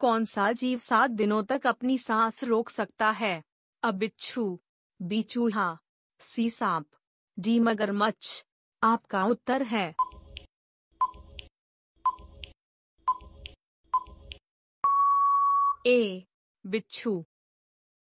कौन सा जीव सात दिनों तक अपनी सांस रोक सकता है अबिच्छू बिच्छू बी चूहा सी सांप डी मगरमच्छ आपका उत्तर है ए बिच्छू